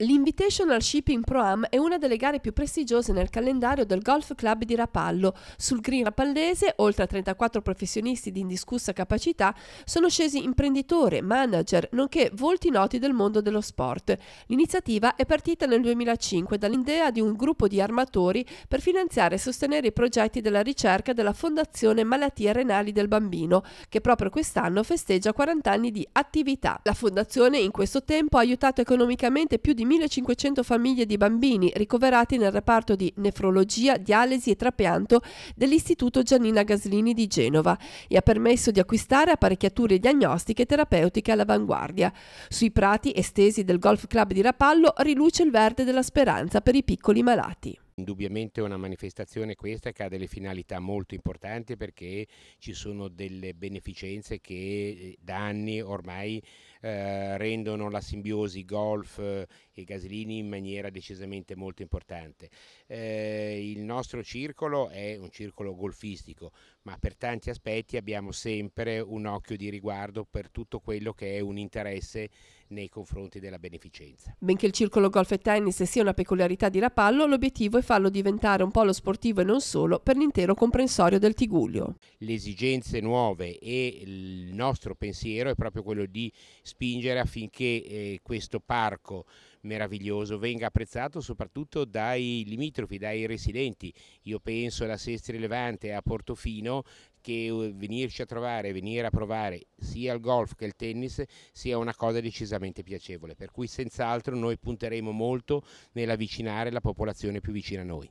L'Invitational Shipping Pro Am è una delle gare più prestigiose nel calendario del Golf Club di Rapallo. Sul green rapallese, oltre a 34 professionisti di indiscussa capacità, sono scesi imprenditori, manager, nonché volti noti del mondo dello sport. L'iniziativa è partita nel 2005 dall'idea di un gruppo di armatori per finanziare e sostenere i progetti della ricerca della Fondazione Malattie Renali del Bambino, che proprio quest'anno festeggia 40 anni di attività. La fondazione in questo tempo ha aiutato economicamente più di 1500 famiglie di bambini ricoverati nel reparto di nefrologia, dialisi e trapianto dell'Istituto Giannina Gaslini di Genova e ha permesso di acquistare apparecchiature diagnostiche e terapeutiche all'avanguardia. Sui prati estesi del Golf Club di Rapallo riluce il verde della speranza per i piccoli malati. Indubbiamente una manifestazione questa che ha delle finalità molto importanti perché ci sono delle beneficenze che eh, da anni ormai eh, rendono la simbiosi golf eh, e gasilini in maniera decisamente molto importante. Eh, il nostro circolo è un circolo golfistico ma per tanti aspetti abbiamo sempre un occhio di riguardo per tutto quello che è un interesse nei confronti della beneficenza. Benché il circolo golf e tennis sia una peculiarità di Rapallo, l'obiettivo è farlo diventare un polo sportivo e non solo per l'intero comprensorio del Tiguglio. Le esigenze nuove e il nostro pensiero è proprio quello di spingere affinché eh, questo parco meraviglioso venga apprezzato soprattutto dai limitrofi, dai residenti. Io penso alla Sestri Levante, a Portofino che eh, venirci a trovare, venire a provare sia il golf che il tennis sia una cosa decisamente piacevole, per cui senz'altro noi punteremo molto nell'avvicinare la popolazione più vicina a noi.